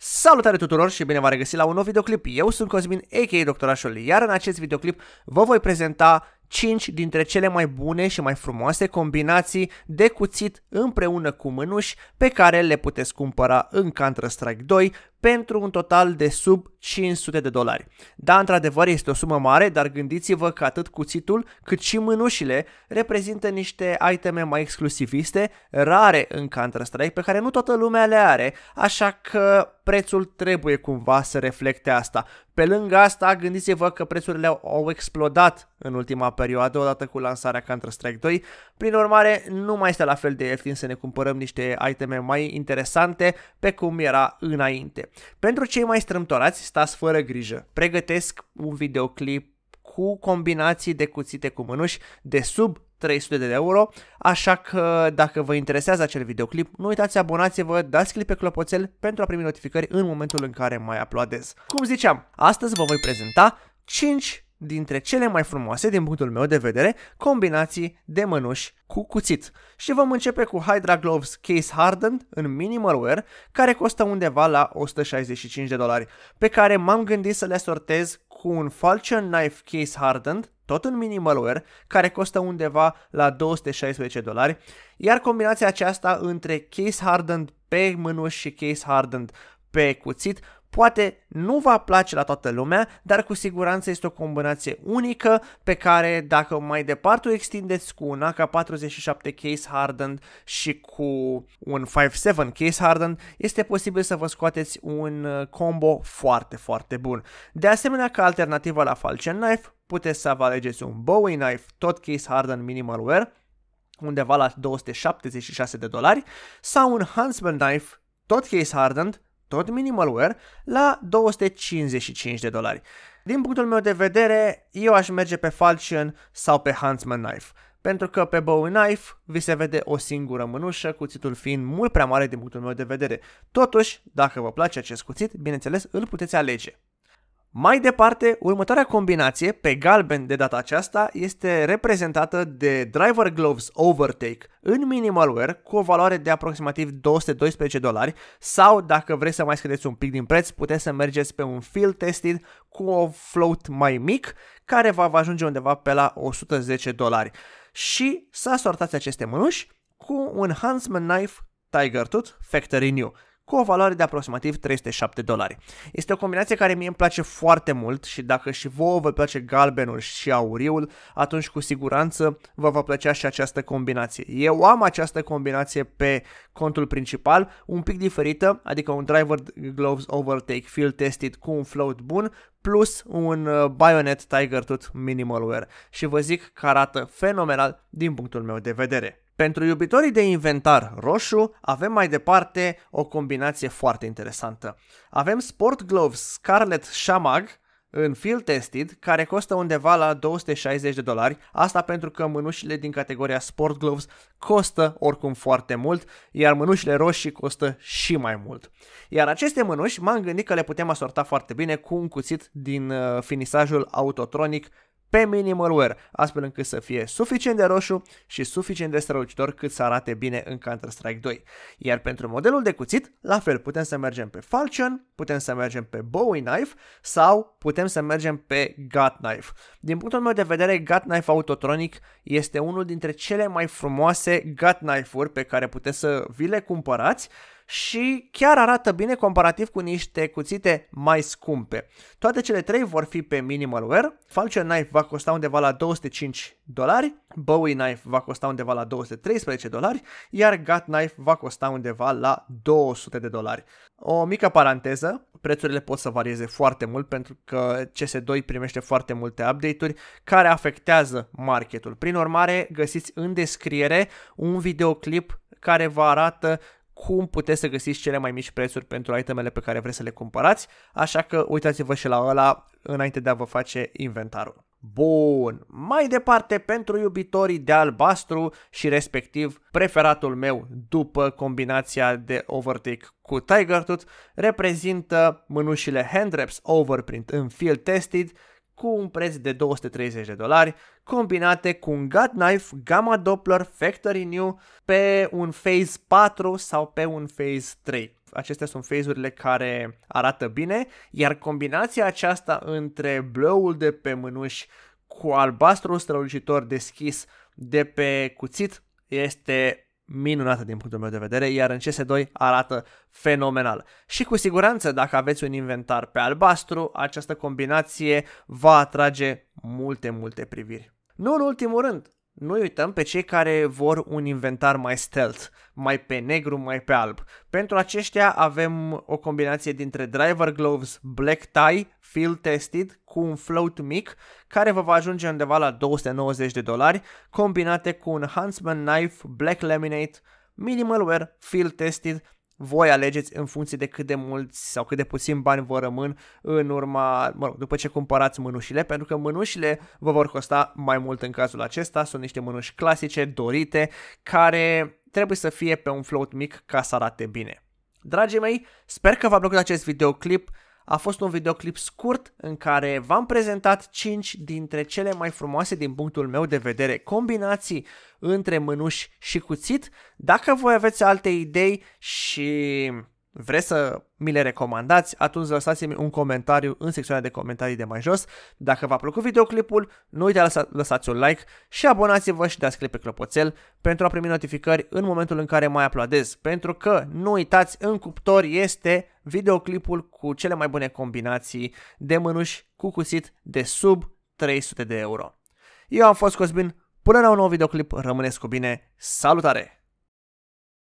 Salutare tuturor și bine v-am regăsit la un nou videoclip. Eu sunt Cosmin, a.k.a. Doctorașul, iar în acest videoclip vă voi prezenta 5 dintre cele mai bune și mai frumoase combinații de cuțit împreună cu mânuși pe care le puteți cumpăra în Counter-Strike 2 pentru un total de sub 500 de dolari. Da, într-adevăr este o sumă mare, dar gândiți-vă că atât cuțitul cât și mânușile reprezintă niște iteme mai exclusiviste, rare în Counter-Strike, pe care nu toată lumea le are, așa că prețul trebuie cumva să reflecte asta. Pe lângă asta, gândiți-vă că prețurile au explodat în ultima perioadă, odată cu lansarea Counter-Strike 2, prin urmare nu mai este la fel de ieftin să ne cumpărăm niște iteme mai interesante pe cum era înainte. Pentru cei mai strâmtorați, stați fără grijă. Pregătesc un videoclip cu combinații de cuțite cu mânuși de sub 300 de euro, așa că dacă vă interesează acel videoclip, nu uitați, abonați-vă, dați click pe clopoțel pentru a primi notificări în momentul în care mai aplaudez. Cum ziceam, astăzi vă voi prezenta 5 dintre cele mai frumoase, din punctul meu de vedere, combinații de mânuși cu cuțit. Și vom începe cu Hydra Gloves Case Hardened în Minimal Wear, care costă undeva la 165 de dolari, pe care m-am gândit să le sortez cu un Falcon Knife Case Hardened, tot în minimal wear, care costă undeva la 216 dolari, iar combinația aceasta între case hardened pe mânuși și case hardened pe cuțit Poate nu va place la toată lumea, dar cu siguranță este o combinație unică pe care dacă mai departe o extindeți cu un AK-47 case hardened și cu un 5.7 case hardened, este posibil să vă scoateți un uh, combo foarte, foarte bun. De asemenea, ca alternativă la Falcon Knife, puteți să vă alegeți un Bowie Knife, tot case hardened minimal wear, undeva la 276 de dolari, sau un Huntsman Knife, tot case hardened, tot minimalware, la 255 de dolari. Din punctul meu de vedere, eu aș merge pe Falchion sau pe Huntsman Knife, pentru că pe Bowie Knife vi se vede o singură mânușă, cuțitul fiind mult prea mare din punctul meu de vedere. Totuși, dacă vă place acest cuțit, bineînțeles îl puteți alege. Mai departe, următoarea combinație, pe galben de data aceasta, este reprezentată de Driver Gloves Overtake în minimalware cu o valoare de aproximativ 212 dolari sau dacă vreți să mai scădeți un pic din preț, puteți să mergeți pe un field tested cu o float mai mic care va ajunge undeva pe la 110 dolari. Și să sortați aceste mânuși cu un Huntsman Knife Tiger Tooth Factory New cu o valoare de aproximativ 307 dolari. Este o combinație care mie îmi place foarte mult și dacă și vouă vă place galbenul și auriul, atunci cu siguranță vă va plăcea și această combinație. Eu am această combinație pe contul principal, un pic diferită, adică un driver gloves overtake field tested cu un float bun, plus un uh, Bayonet Tiger Tooth Minimal Wear și vă zic că arată fenomenal din punctul meu de vedere. Pentru iubitorii de inventar roșu, avem mai departe o combinație foarte interesantă. Avem Sport Gloves Scarlet Shamag, în field tested, care costă undeva la 260 de dolari, asta pentru că mânușile din categoria Sport Gloves costă oricum foarte mult, iar mânușile roșii costă și mai mult. Iar aceste mânuși m-am gândit că le putem asorta foarte bine cu un cuțit din uh, finisajul autotronic pe wear, astfel încât să fie suficient de roșu și suficient de strălucitor cât să arate bine în Counter-Strike 2. Iar pentru modelul de cuțit, la fel, putem să mergem pe Falcon, putem să mergem pe Bowie Knife sau putem să mergem pe Gut Knife. Din punctul meu de vedere, Gut Knife Autotronic este unul dintre cele mai frumoase Gut Knife-uri pe care puteți să vi le cumpărați și chiar arată bine comparativ cu niște cuțite mai scumpe. Toate cele trei vor fi pe minimal wear. Falcon Knife va costa undeva la 205 dolari, Bowie Knife va costa undeva la 213 dolari, iar Gut Knife va costa undeva la 200 de dolari. O mică paranteză, prețurile pot să varieze foarte mult pentru că CS2 primește foarte multe update-uri care afectează marketul. Prin urmare, găsiți în descriere un videoclip care vă arată cum puteți să găsiți cele mai mici prețuri pentru itemele pe care vreți să le cumpărați, așa că uitați-vă și la ăla înainte de a vă face inventarul. Bun, mai departe pentru iubitorii de albastru și respectiv preferatul meu după combinația de Overtake cu Tiger Tooth reprezintă mânușile Hand Wraps Overprint în Field Tested cu un preț de 230 de dolari, combinate cu un Godknife knife Gamma Doppler Factory New pe un Phase 4 sau pe un Phase 3. Acestea sunt phase care arată bine, iar combinația aceasta între blow-ul de pe mânuși cu albastru strălucitor deschis de pe cuțit este minunată din punctul meu de vedere, iar în CS2 arată fenomenal. Și cu siguranță, dacă aveți un inventar pe albastru, această combinație va atrage multe, multe priviri. Nu în ultimul rând, nu uităm pe cei care vor un inventar mai stealth, mai pe negru, mai pe alb. Pentru aceștia avem o combinație dintre driver gloves, black tie, field tested cu un float mic care vă va ajunge undeva la 290 de dolari, combinate cu un Huntsman knife, black laminate, minimal wear, field tested voi alegeți în funcție de cât de mulți sau cât de puțin bani vor rămân în urma, mă rog, după ce cumpărați mânușile, pentru că mânușile vă vor costa mai mult în cazul acesta, sunt niște mânuși clasice, dorite, care trebuie să fie pe un float mic ca să arate bine. Dragii mei, sper că v-a plăcut acest videoclip, a fost un videoclip scurt în care v-am prezentat 5 dintre cele mai frumoase din punctul meu de vedere combinații între mânuși și cuțit. Dacă voi aveți alte idei și vreți să mi le recomandați, atunci lăsați-mi un comentariu în secțiunea de comentarii de mai jos. Dacă v-a plăcut videoclipul, nu uitați să lăsați un like și abonați-vă și dați click pe clopoțel pentru a primi notificări în momentul în care mai aplaudez. Pentru că, nu uitați, în cuptor este videoclipul cu cele mai bune combinații de mânuși cu cusit de sub 300 de euro. Eu am fost Cosmin, până la un nou videoclip, rămâneți cu bine, salutare!